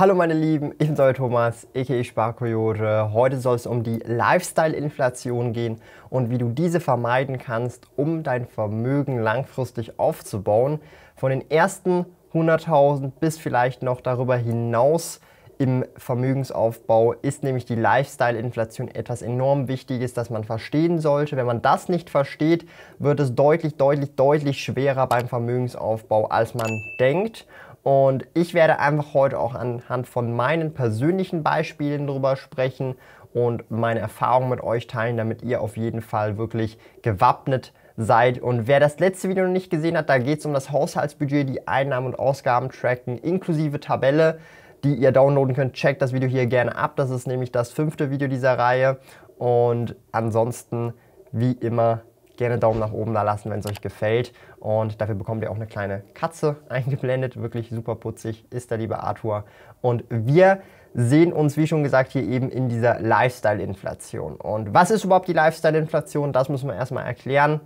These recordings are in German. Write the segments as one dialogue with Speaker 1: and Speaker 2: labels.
Speaker 1: Hallo meine Lieben, ich bin euer Thomas, a.k.a. Sparkoyote. Heute soll es um die Lifestyle-Inflation gehen und wie du diese vermeiden kannst, um dein Vermögen langfristig aufzubauen. Von den ersten 100.000 bis vielleicht noch darüber hinaus im Vermögensaufbau ist nämlich die Lifestyle-Inflation etwas enorm Wichtiges, das man verstehen sollte. Wenn man das nicht versteht, wird es deutlich, deutlich, deutlich schwerer beim Vermögensaufbau, als man denkt. Und ich werde einfach heute auch anhand von meinen persönlichen Beispielen darüber sprechen und meine Erfahrungen mit euch teilen, damit ihr auf jeden Fall wirklich gewappnet seid. Und wer das letzte Video noch nicht gesehen hat, da geht es um das Haushaltsbudget, die Einnahmen und Ausgaben tracken, inklusive Tabelle, die ihr downloaden könnt. Checkt das Video hier gerne ab. Das ist nämlich das fünfte Video dieser Reihe. Und ansonsten, wie immer, gerne Daumen nach oben da lassen, wenn es euch gefällt. Und dafür bekommt ihr auch eine kleine Katze eingeblendet. Wirklich super putzig ist der liebe Arthur. Und wir sehen uns, wie schon gesagt, hier eben in dieser Lifestyle-Inflation. Und was ist überhaupt die Lifestyle-Inflation? Das müssen wir erstmal erklären.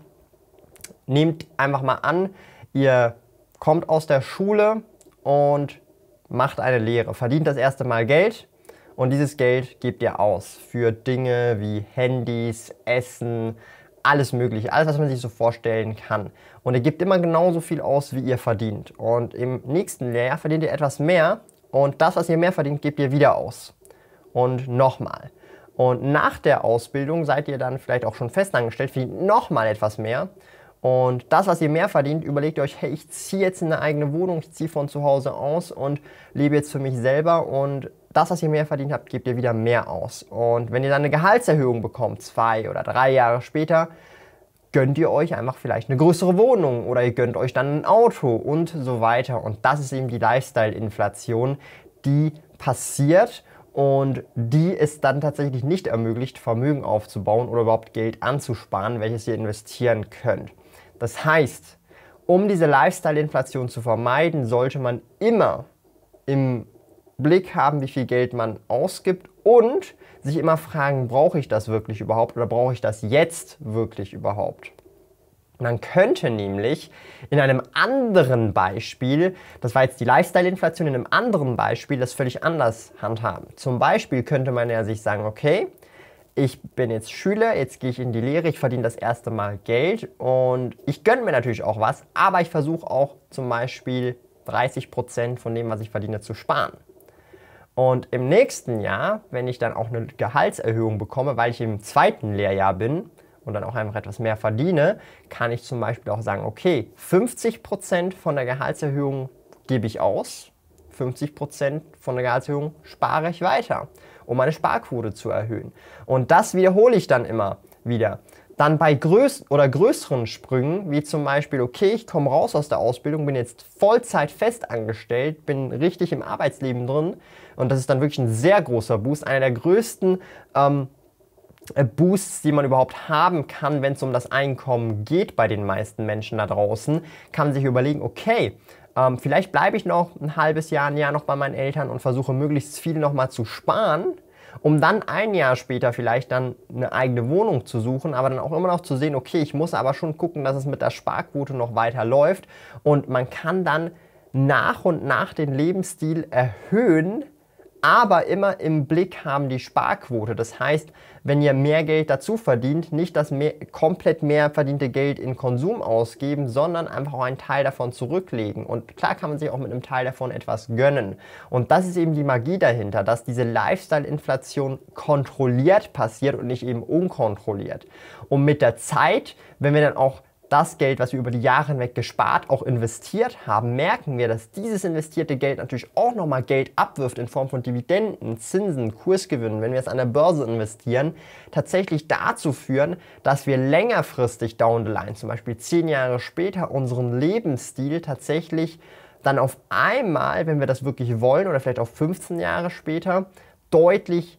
Speaker 1: Nehmt einfach mal an, ihr kommt aus der Schule und macht eine Lehre, verdient das erste Mal Geld und dieses Geld gebt ihr aus für Dinge wie Handys, Essen, alles Mögliche, alles, was man sich so vorstellen kann. Und ihr gebt immer genauso viel aus, wie ihr verdient. Und im nächsten Lehrjahr verdient ihr etwas mehr und das, was ihr mehr verdient, gebt ihr wieder aus. Und nochmal. Und nach der Ausbildung seid ihr dann vielleicht auch schon festangestellt, verdient nochmal etwas mehr. Und das, was ihr mehr verdient, überlegt euch, hey, ich ziehe jetzt in eine eigene Wohnung, ich ziehe von zu Hause aus und lebe jetzt für mich selber und das, was ihr mehr verdient habt, gebt ihr wieder mehr aus. Und wenn ihr dann eine Gehaltserhöhung bekommt, zwei oder drei Jahre später, gönnt ihr euch einfach vielleicht eine größere Wohnung oder ihr gönnt euch dann ein Auto und so weiter. Und das ist eben die Lifestyle-Inflation, die passiert und die es dann tatsächlich nicht ermöglicht, Vermögen aufzubauen oder überhaupt Geld anzusparen, welches ihr investieren könnt. Das heißt, um diese Lifestyle-Inflation zu vermeiden, sollte man immer im Blick haben, wie viel Geld man ausgibt und sich immer fragen, brauche ich das wirklich überhaupt oder brauche ich das jetzt wirklich überhaupt? Man könnte nämlich in einem anderen Beispiel, das war jetzt die Lifestyle-Inflation, in einem anderen Beispiel das völlig anders handhaben. Zum Beispiel könnte man ja sich sagen, okay, ich bin jetzt Schüler, jetzt gehe ich in die Lehre, ich verdiene das erste Mal Geld und ich gönne mir natürlich auch was, aber ich versuche auch zum Beispiel 30% Prozent von dem, was ich verdiene, zu sparen. Und im nächsten Jahr, wenn ich dann auch eine Gehaltserhöhung bekomme, weil ich im zweiten Lehrjahr bin und dann auch einfach etwas mehr verdiene, kann ich zum Beispiel auch sagen, okay, 50% von der Gehaltserhöhung gebe ich aus, 50% von der Gehaltserhöhung spare ich weiter, um meine Sparquote zu erhöhen. Und das wiederhole ich dann immer wieder dann bei größ oder größeren Sprüngen, wie zum Beispiel, okay, ich komme raus aus der Ausbildung, bin jetzt Vollzeit fest angestellt, bin richtig im Arbeitsleben drin und das ist dann wirklich ein sehr großer Boost, einer der größten ähm, äh, Boosts, die man überhaupt haben kann, wenn es um das Einkommen geht bei den meisten Menschen da draußen, kann man sich überlegen, okay, ähm, vielleicht bleibe ich noch ein halbes Jahr, ein Jahr noch bei meinen Eltern und versuche möglichst viel nochmal zu sparen um dann ein Jahr später vielleicht dann eine eigene Wohnung zu suchen, aber dann auch immer noch zu sehen, okay, ich muss aber schon gucken, dass es mit der Sparquote noch weiter läuft und man kann dann nach und nach den Lebensstil erhöhen, aber immer im Blick haben die Sparquote. Das heißt, wenn ihr mehr Geld dazu verdient, nicht das mehr, komplett mehr verdiente Geld in Konsum ausgeben, sondern einfach auch einen Teil davon zurücklegen. Und klar kann man sich auch mit einem Teil davon etwas gönnen. Und das ist eben die Magie dahinter, dass diese Lifestyle-Inflation kontrolliert passiert und nicht eben unkontrolliert. Und mit der Zeit, wenn wir dann auch das Geld, was wir über die Jahre hinweg gespart, auch investiert haben, merken wir, dass dieses investierte Geld natürlich auch nochmal Geld abwirft in Form von Dividenden, Zinsen, Kursgewinnen, wenn wir es an der Börse investieren, tatsächlich dazu führen, dass wir längerfristig down the line, zum Beispiel zehn Jahre später, unseren Lebensstil tatsächlich dann auf einmal, wenn wir das wirklich wollen, oder vielleicht auch 15 Jahre später, deutlich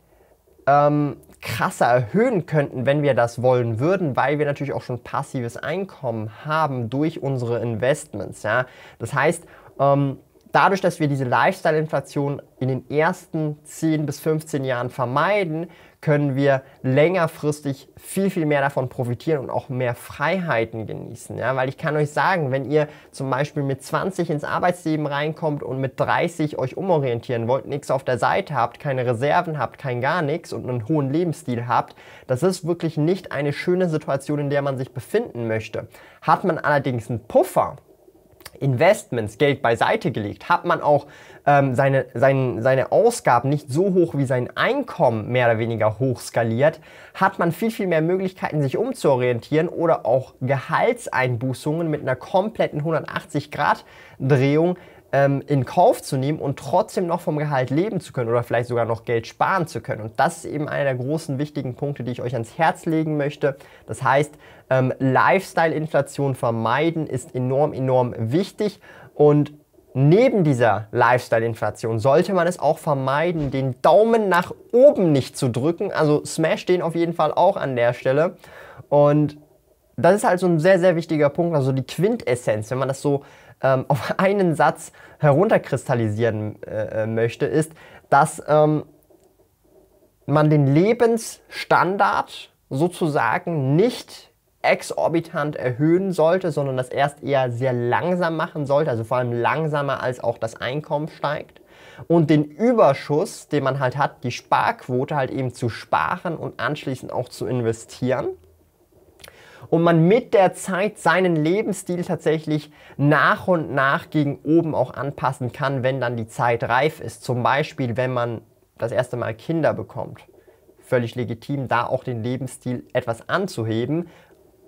Speaker 1: ähm, krasser erhöhen könnten, wenn wir das wollen würden, weil wir natürlich auch schon passives Einkommen haben durch unsere Investments. Ja? Das heißt, ähm, dadurch, dass wir diese Lifestyle-Inflation in den ersten 10 bis 15 Jahren vermeiden, können wir längerfristig viel, viel mehr davon profitieren und auch mehr Freiheiten genießen. Ja? Weil ich kann euch sagen, wenn ihr zum Beispiel mit 20 ins Arbeitsleben reinkommt und mit 30 euch umorientieren wollt, nichts auf der Seite habt, keine Reserven habt, kein gar nichts und einen hohen Lebensstil habt, das ist wirklich nicht eine schöne Situation, in der man sich befinden möchte. Hat man allerdings einen Puffer, Investments, Geld beiseite gelegt, hat man auch ähm, seine, sein, seine Ausgaben nicht so hoch wie sein Einkommen mehr oder weniger hoch skaliert, hat man viel, viel mehr Möglichkeiten, sich umzuorientieren oder auch Gehaltseinbußungen mit einer kompletten 180-Grad-Drehung ähm, in Kauf zu nehmen und trotzdem noch vom Gehalt leben zu können oder vielleicht sogar noch Geld sparen zu können. Und das ist eben einer der großen wichtigen Punkte, die ich euch ans Herz legen möchte. Das heißt, ähm, Lifestyle-Inflation vermeiden ist enorm, enorm wichtig. Und neben dieser Lifestyle-Inflation sollte man es auch vermeiden, den Daumen nach oben nicht zu drücken. Also smash den auf jeden Fall auch an der Stelle. Und das ist halt so ein sehr, sehr wichtiger Punkt, also die Quintessenz, wenn man das so ähm, auf einen Satz herunterkristallisieren äh, äh, möchte, ist, dass ähm, man den Lebensstandard sozusagen nicht exorbitant erhöhen sollte, sondern das erst eher sehr langsam machen sollte, also vor allem langsamer als auch das Einkommen steigt. Und den Überschuss, den man halt hat, die Sparquote halt eben zu sparen und anschließend auch zu investieren und man mit der Zeit seinen Lebensstil tatsächlich nach und nach gegen oben auch anpassen kann, wenn dann die Zeit reif ist. Zum Beispiel, wenn man das erste Mal Kinder bekommt. Völlig legitim, da auch den Lebensstil etwas anzuheben,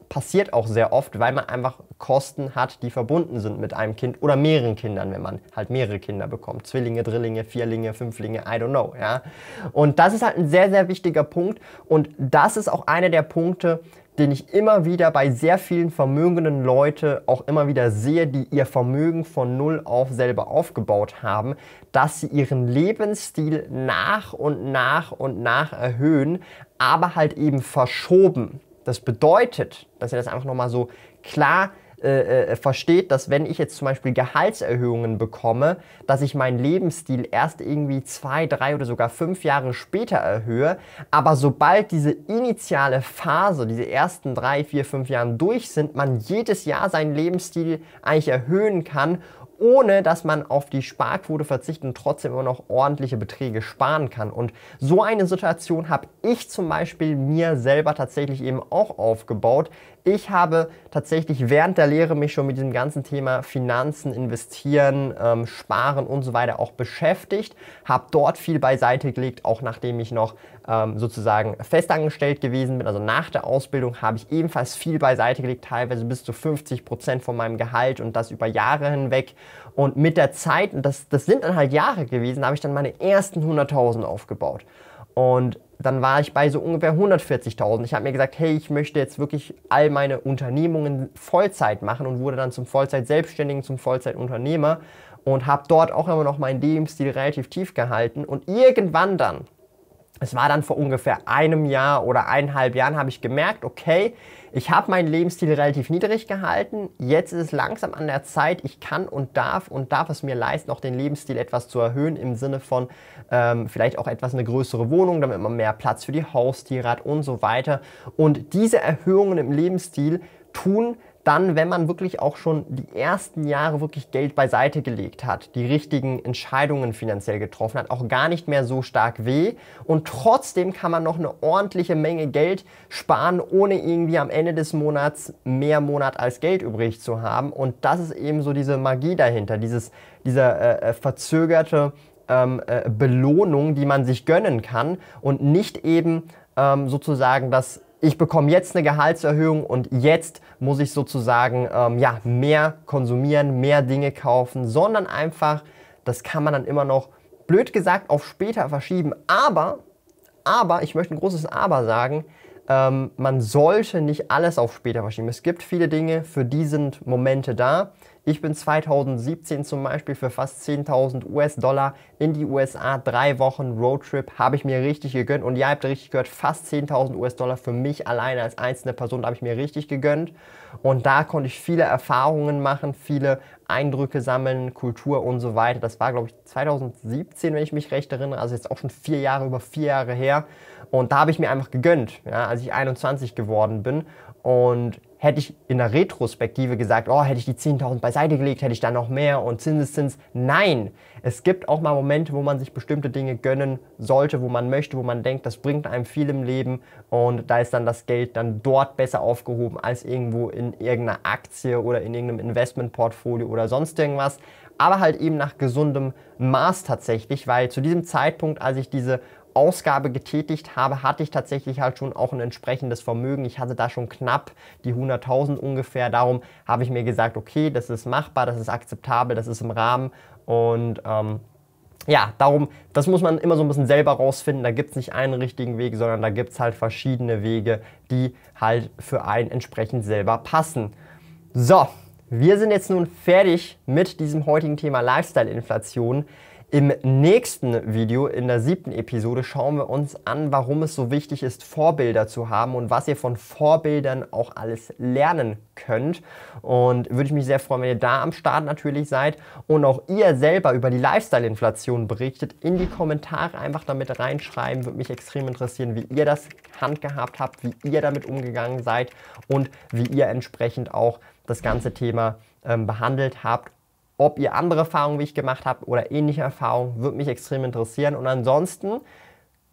Speaker 1: passiert auch sehr oft, weil man einfach Kosten hat, die verbunden sind mit einem Kind oder mehreren Kindern, wenn man halt mehrere Kinder bekommt. Zwillinge, Drillinge, Vierlinge, Fünflinge, I don't know. Ja? Und das ist halt ein sehr, sehr wichtiger Punkt. Und das ist auch einer der Punkte, den ich immer wieder bei sehr vielen vermögenden Leuten auch immer wieder sehe, die ihr Vermögen von null auf selber aufgebaut haben, dass sie ihren Lebensstil nach und nach und nach erhöhen, aber halt eben verschoben. Das bedeutet, dass ihr das einfach nochmal so klar äh, äh, versteht, dass wenn ich jetzt zum Beispiel Gehaltserhöhungen bekomme, dass ich meinen Lebensstil erst irgendwie zwei, drei oder sogar fünf Jahre später erhöhe. Aber sobald diese initiale Phase, diese ersten drei, vier, fünf Jahre durch sind, man jedes Jahr seinen Lebensstil eigentlich erhöhen kann ohne dass man auf die Sparquote verzichtet und trotzdem immer noch ordentliche Beträge sparen kann. Und so eine Situation habe ich zum Beispiel mir selber tatsächlich eben auch aufgebaut. Ich habe tatsächlich während der Lehre mich schon mit diesem ganzen Thema Finanzen, Investieren, ähm, Sparen und so weiter auch beschäftigt, habe dort viel beiseite gelegt, auch nachdem ich noch ähm, sozusagen festangestellt gewesen bin. Also nach der Ausbildung habe ich ebenfalls viel beiseite gelegt, teilweise bis zu 50 Prozent von meinem Gehalt und das über Jahre hinweg. Und mit der Zeit, und das, das sind dann halt Jahre gewesen, habe ich dann meine ersten 100.000 aufgebaut. Und dann war ich bei so ungefähr 140.000. Ich habe mir gesagt, hey, ich möchte jetzt wirklich all meine Unternehmungen Vollzeit machen und wurde dann zum Vollzeit-Selbstständigen, zum Vollzeit-Unternehmer und habe dort auch immer noch meinen Lebensstil relativ tief gehalten. Und irgendwann dann, es war dann vor ungefähr einem Jahr oder eineinhalb Jahren habe ich gemerkt, okay, ich habe meinen Lebensstil relativ niedrig gehalten. Jetzt ist es langsam an der Zeit, ich kann und darf und darf es mir leisten, auch den Lebensstil etwas zu erhöhen im Sinne von ähm, vielleicht auch etwas eine größere Wohnung, damit man mehr Platz für die Haustiere hat und so weiter. Und diese Erhöhungen im Lebensstil tun, dann, wenn man wirklich auch schon die ersten Jahre wirklich Geld beiseite gelegt hat, die richtigen Entscheidungen finanziell getroffen hat, auch gar nicht mehr so stark weh. Und trotzdem kann man noch eine ordentliche Menge Geld sparen, ohne irgendwie am Ende des Monats mehr Monat als Geld übrig zu haben. Und das ist eben so diese Magie dahinter, dieses, dieser äh, äh verzögerte ähm, äh, Belohnung, die man sich gönnen kann und nicht eben ähm, sozusagen das ich bekomme jetzt eine Gehaltserhöhung und jetzt muss ich sozusagen ähm, ja, mehr konsumieren, mehr Dinge kaufen, sondern einfach, das kann man dann immer noch blöd gesagt auf später verschieben. Aber, aber, ich möchte ein großes Aber sagen, ähm, man sollte nicht alles auf später verschieben. Es gibt viele Dinge, für die sind Momente da. Ich bin 2017 zum Beispiel für fast 10.000 US-Dollar in die USA, drei Wochen Roadtrip, habe ich mir richtig gegönnt. Und ja, habt ihr richtig gehört, fast 10.000 US-Dollar für mich alleine als einzelne Person habe ich mir richtig gegönnt. Und da konnte ich viele Erfahrungen machen, viele Eindrücke sammeln, Kultur und so weiter. Das war, glaube ich, 2017, wenn ich mich recht erinnere. Also jetzt auch schon vier Jahre, über vier Jahre her. Und da habe ich mir einfach gegönnt, ja, als ich 21 geworden bin. Und hätte ich in der Retrospektive gesagt, oh, hätte ich die 10.000 beiseite gelegt, hätte ich dann noch mehr und Zinseszins. Nein, es gibt auch mal Momente, wo man sich bestimmte Dinge gönnen sollte, wo man möchte, wo man denkt, das bringt einem viel im Leben und da ist dann das Geld dann dort besser aufgehoben als irgendwo in irgendeiner Aktie oder in irgendeinem Investmentportfolio oder sonst irgendwas aber halt eben nach gesundem Maß tatsächlich, weil zu diesem Zeitpunkt, als ich diese Ausgabe getätigt habe, hatte ich tatsächlich halt schon auch ein entsprechendes Vermögen. Ich hatte da schon knapp die 100.000 ungefähr. Darum habe ich mir gesagt, okay, das ist machbar, das ist akzeptabel, das ist im Rahmen und ähm, ja, darum, das muss man immer so ein bisschen selber rausfinden. Da gibt es nicht einen richtigen Weg, sondern da gibt es halt verschiedene Wege, die halt für einen entsprechend selber passen. So, wir sind jetzt nun fertig mit diesem heutigen Thema Lifestyle-Inflation. Im nächsten Video, in der siebten Episode, schauen wir uns an, warum es so wichtig ist, Vorbilder zu haben und was ihr von Vorbildern auch alles lernen könnt. Und würde ich mich sehr freuen, wenn ihr da am Start natürlich seid und auch ihr selber über die Lifestyle-Inflation berichtet. In die Kommentare einfach damit reinschreiben. Würde mich extrem interessieren, wie ihr das handgehabt habt, wie ihr damit umgegangen seid und wie ihr entsprechend auch das ganze Thema ähm, behandelt habt ob ihr andere Erfahrungen wie ich gemacht habt oder ähnliche Erfahrungen, würde mich extrem interessieren. Und ansonsten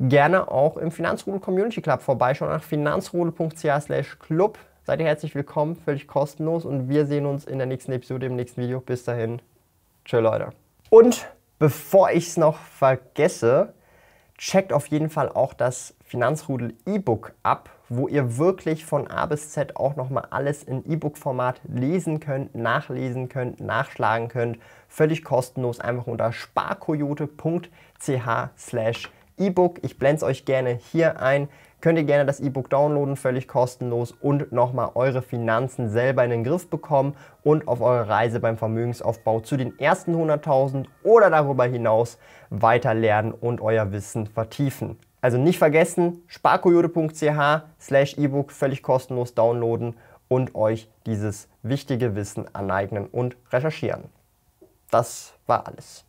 Speaker 1: gerne auch im Finanzrudel Community Club vorbeischauen nach finanzrudel.ch club. Seid ihr herzlich willkommen, völlig kostenlos und wir sehen uns in der nächsten Episode, im nächsten Video. Bis dahin, tschö Leute. Und bevor ich es noch vergesse, checkt auf jeden Fall auch das Finanzrudel E-Book ab wo ihr wirklich von A bis Z auch nochmal alles in E-Book-Format lesen könnt, nachlesen könnt, nachschlagen könnt. Völlig kostenlos, einfach unter sparkoyote.ch slash E-Book. Ich blende es euch gerne hier ein. Könnt ihr gerne das E-Book downloaden, völlig kostenlos und nochmal eure Finanzen selber in den Griff bekommen und auf eure Reise beim Vermögensaufbau zu den ersten 100.000 oder darüber hinaus weiter lernen und euer Wissen vertiefen. Also nicht vergessen, sparkoyote.ch slash ebook völlig kostenlos downloaden und euch dieses wichtige Wissen aneignen und recherchieren. Das war alles.